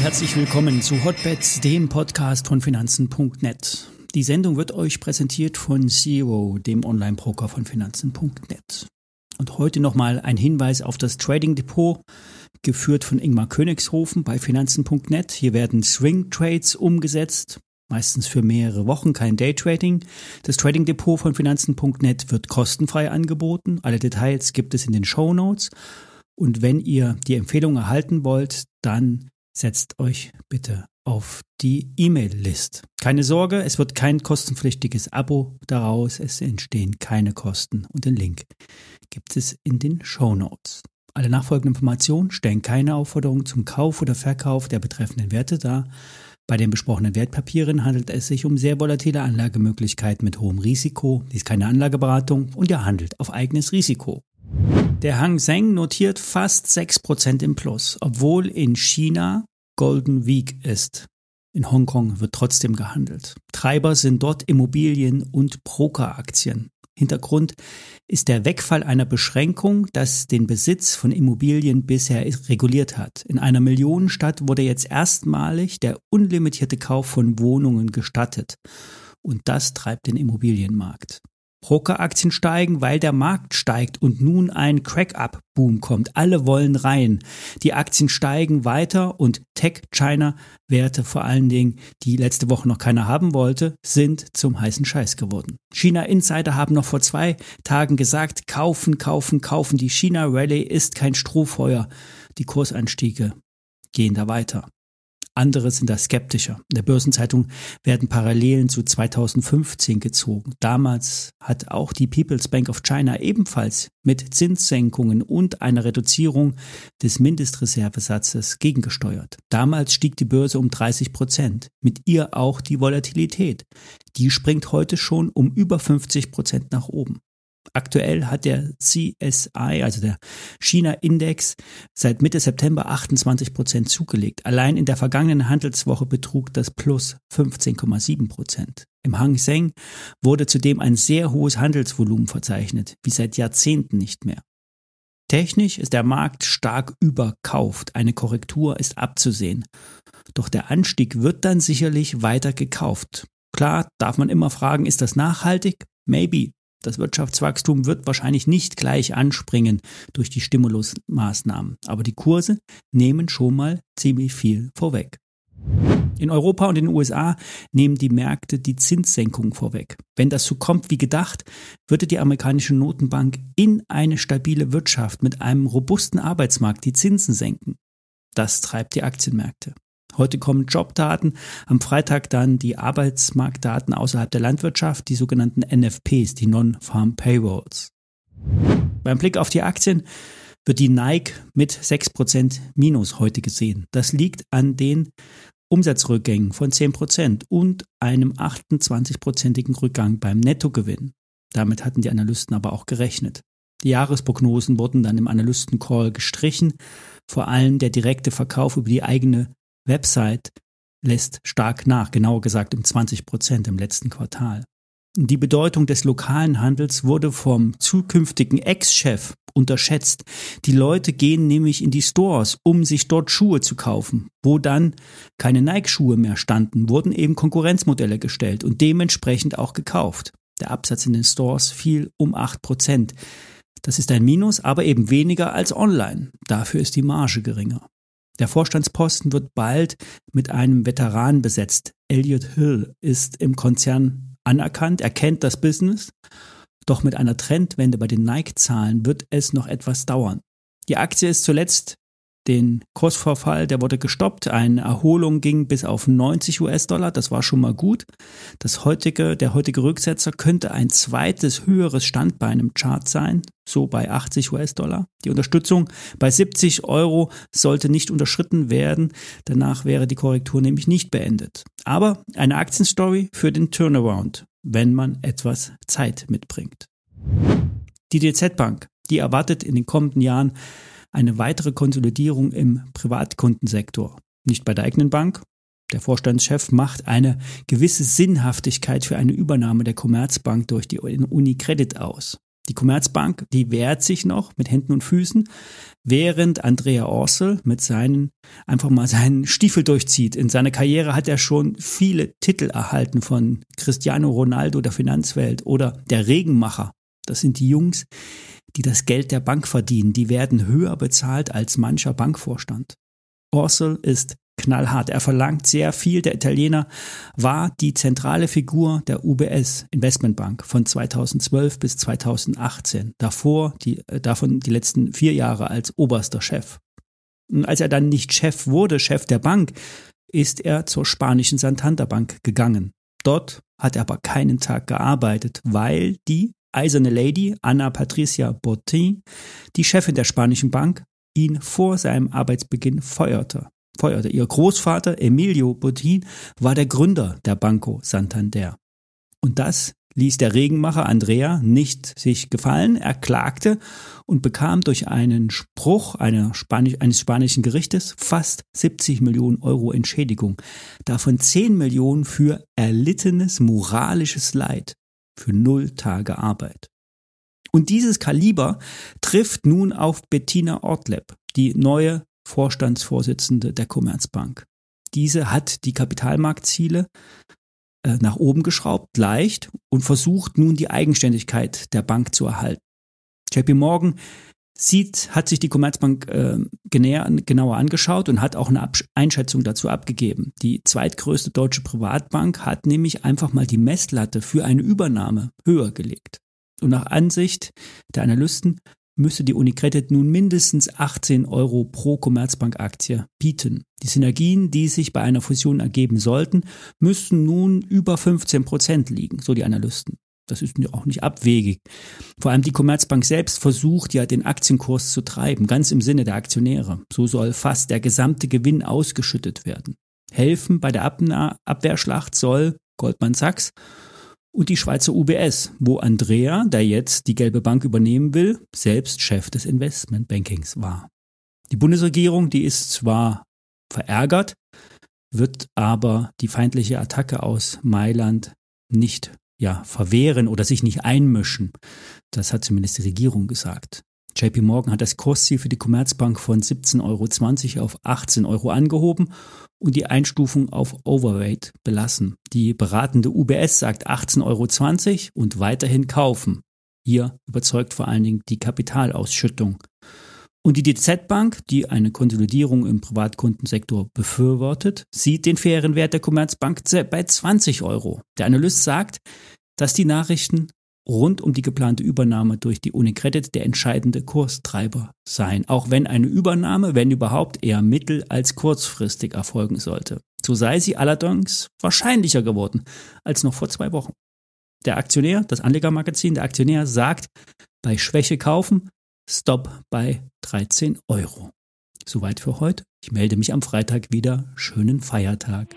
herzlich willkommen zu Hotbeds, dem Podcast von Finanzen.net. Die Sendung wird euch präsentiert von Zero, dem Online-Broker von Finanzen.net. Und heute nochmal ein Hinweis auf das Trading Depot, geführt von Ingmar Königshofen bei Finanzen.net. Hier werden Swing Trades umgesetzt, meistens für mehrere Wochen, kein Daytrading. Das Trading Depot von Finanzen.net wird kostenfrei angeboten. Alle Details gibt es in den Show Notes. Und wenn ihr die Empfehlung erhalten wollt, dann setzt euch bitte auf die E-Mail-List. Keine Sorge, es wird kein kostenpflichtiges Abo daraus, es entstehen keine Kosten und den Link gibt es in den Show Notes. Alle nachfolgenden Informationen stellen keine Aufforderung zum Kauf oder Verkauf der betreffenden Werte dar. Bei den besprochenen Wertpapieren handelt es sich um sehr volatile Anlagemöglichkeiten mit hohem Risiko. Dies ist keine Anlageberatung und ihr handelt auf eigenes Risiko. Der Hang Seng notiert fast 6% im Plus, obwohl in China Golden Week ist. In Hongkong wird trotzdem gehandelt. Treiber sind dort Immobilien und Brokeraktien. Hintergrund ist der Wegfall einer Beschränkung, das den Besitz von Immobilien bisher reguliert hat. In einer Millionenstadt wurde jetzt erstmalig der unlimitierte Kauf von Wohnungen gestattet. Und das treibt den Immobilienmarkt. Broker-Aktien steigen, weil der Markt steigt und nun ein Crack-Up-Boom kommt. Alle wollen rein. Die Aktien steigen weiter und Tech-China-Werte, vor allen Dingen, die letzte Woche noch keiner haben wollte, sind zum heißen Scheiß geworden. China-Insider haben noch vor zwei Tagen gesagt, kaufen, kaufen, kaufen. Die China-Rallye ist kein Strohfeuer. Die Kursanstiege gehen da weiter andere sind da skeptischer. In der Börsenzeitung werden Parallelen zu 2015 gezogen. Damals hat auch die People's Bank of China ebenfalls mit Zinssenkungen und einer Reduzierung des Mindestreservesatzes gegengesteuert. Damals stieg die Börse um 30 Prozent, mit ihr auch die Volatilität. Die springt heute schon um über 50 Prozent nach oben. Aktuell hat der CSI, also der China-Index, seit Mitte September 28 Prozent zugelegt. Allein in der vergangenen Handelswoche betrug das plus 15,7 Prozent. Im Hang Seng wurde zudem ein sehr hohes Handelsvolumen verzeichnet, wie seit Jahrzehnten nicht mehr. Technisch ist der Markt stark überkauft, eine Korrektur ist abzusehen. Doch der Anstieg wird dann sicherlich weiter gekauft. Klar, darf man immer fragen, ist das nachhaltig? Maybe, das Wirtschaftswachstum wird wahrscheinlich nicht gleich anspringen durch die Stimulusmaßnahmen, aber die Kurse nehmen schon mal ziemlich viel vorweg. In Europa und in den USA nehmen die Märkte die Zinssenkung vorweg. Wenn das so kommt wie gedacht, würde die amerikanische Notenbank in eine stabile Wirtschaft mit einem robusten Arbeitsmarkt die Zinsen senken. Das treibt die Aktienmärkte. Heute kommen Jobdaten, am Freitag dann die Arbeitsmarktdaten außerhalb der Landwirtschaft, die sogenannten NFPs, die Non-Farm Payrolls. Beim Blick auf die Aktien wird die Nike mit 6% Minus heute gesehen. Das liegt an den Umsatzrückgängen von 10% und einem 28%igen Rückgang beim Nettogewinn. Damit hatten die Analysten aber auch gerechnet. Die Jahresprognosen wurden dann im Analystencall gestrichen. Vor allem der direkte Verkauf über die eigene Website lässt stark nach, genauer gesagt um 20 Prozent im letzten Quartal. Die Bedeutung des lokalen Handels wurde vom zukünftigen Ex-Chef unterschätzt. Die Leute gehen nämlich in die Stores, um sich dort Schuhe zu kaufen. Wo dann keine Nike-Schuhe mehr standen, wurden eben Konkurrenzmodelle gestellt und dementsprechend auch gekauft. Der Absatz in den Stores fiel um 8 Prozent. Das ist ein Minus, aber eben weniger als online. Dafür ist die Marge geringer. Der Vorstandsposten wird bald mit einem Veteran besetzt. Elliot Hill ist im Konzern anerkannt, er kennt das Business. Doch mit einer Trendwende bei den Nike-Zahlen wird es noch etwas dauern. Die Aktie ist zuletzt den Kursvorfall, der wurde gestoppt. Eine Erholung ging bis auf 90 US-Dollar. Das war schon mal gut. Das heutige, der heutige Rücksetzer könnte ein zweites höheres Standbein im Chart sein. So bei 80 US-Dollar. Die Unterstützung bei 70 Euro sollte nicht unterschritten werden. Danach wäre die Korrektur nämlich nicht beendet. Aber eine Aktienstory für den Turnaround, wenn man etwas Zeit mitbringt. Die DZ Bank, die erwartet in den kommenden Jahren eine weitere Konsolidierung im Privatkundensektor. Nicht bei der eigenen Bank. Der Vorstandschef macht eine gewisse Sinnhaftigkeit für eine Übernahme der Commerzbank durch die Unicredit aus. Die Commerzbank, die wehrt sich noch mit Händen und Füßen, während Andrea Orsel mit seinen, einfach mal seinen Stiefel durchzieht. In seiner Karriere hat er schon viele Titel erhalten von Cristiano Ronaldo der Finanzwelt oder der Regenmacher. Das sind die Jungs, die das Geld der Bank verdienen, die werden höher bezahlt als mancher Bankvorstand. Orsel ist knallhart. Er verlangt sehr viel. Der Italiener war die zentrale Figur der UBS Investmentbank von 2012 bis 2018. Davor, die, äh, davon die letzten vier Jahre als oberster Chef. Und als er dann nicht Chef wurde, Chef der Bank, ist er zur spanischen Santander Bank gegangen. Dort hat er aber keinen Tag gearbeitet, weil die eiserne Lady Anna Patricia Botin, die Chefin der spanischen Bank, ihn vor seinem Arbeitsbeginn feuerte. feuerte. Ihr Großvater Emilio Botin war der Gründer der Banco Santander. Und das ließ der Regenmacher Andrea nicht sich gefallen. Er klagte und bekam durch einen Spruch Spanisch, eines spanischen Gerichtes fast 70 Millionen Euro Entschädigung. Davon 10 Millionen für erlittenes moralisches Leid für null Tage Arbeit. Und dieses Kaliber trifft nun auf Bettina Ortleb, die neue Vorstandsvorsitzende der Commerzbank. Diese hat die Kapitalmarktziele äh, nach oben geschraubt, leicht, und versucht nun die Eigenständigkeit der Bank zu erhalten. JP Morgan sieht, hat sich die Commerzbank äh, genauer angeschaut und hat auch eine Absch Einschätzung dazu abgegeben. Die zweitgrößte deutsche Privatbank hat nämlich einfach mal die Messlatte für eine Übernahme höher gelegt. Und nach Ansicht der Analysten müsste die UniCredit nun mindestens 18 Euro pro Commerzbank-Aktie bieten. Die Synergien, die sich bei einer Fusion ergeben sollten, müssten nun über 15 Prozent liegen, so die Analysten. Das ist mir auch nicht abwegig. Vor allem die Commerzbank selbst versucht ja, den Aktienkurs zu treiben, ganz im Sinne der Aktionäre. So soll fast der gesamte Gewinn ausgeschüttet werden. Helfen bei der Abwehrschlacht soll Goldman Sachs und die Schweizer UBS, wo Andrea, der jetzt die Gelbe Bank übernehmen will, selbst Chef des Investmentbankings war. Die Bundesregierung, die ist zwar verärgert, wird aber die feindliche Attacke aus Mailand nicht ja, verwehren oder sich nicht einmischen. Das hat zumindest die Regierung gesagt. JP Morgan hat das Kursziel für die Commerzbank von 17,20 Euro auf 18 Euro angehoben und die Einstufung auf Overweight belassen. Die beratende UBS sagt 18,20 Euro und weiterhin kaufen. Hier überzeugt vor allen Dingen die Kapitalausschüttung. Und die DZ Bank, die eine Konsolidierung im Privatkundensektor befürwortet, sieht den fairen Wert der Commerzbank bei 20 Euro. Der Analyst sagt, dass die Nachrichten rund um die geplante Übernahme durch die UniCredit der entscheidende Kurstreiber seien, auch wenn eine Übernahme, wenn überhaupt, eher mittel- als kurzfristig erfolgen sollte. So sei sie allerdings wahrscheinlicher geworden als noch vor zwei Wochen. Der Aktionär, das Anlegermagazin, der Aktionär sagt, bei Schwäche kaufen, Stop bei 13 Euro. Soweit für heute. Ich melde mich am Freitag wieder. Schönen Feiertag.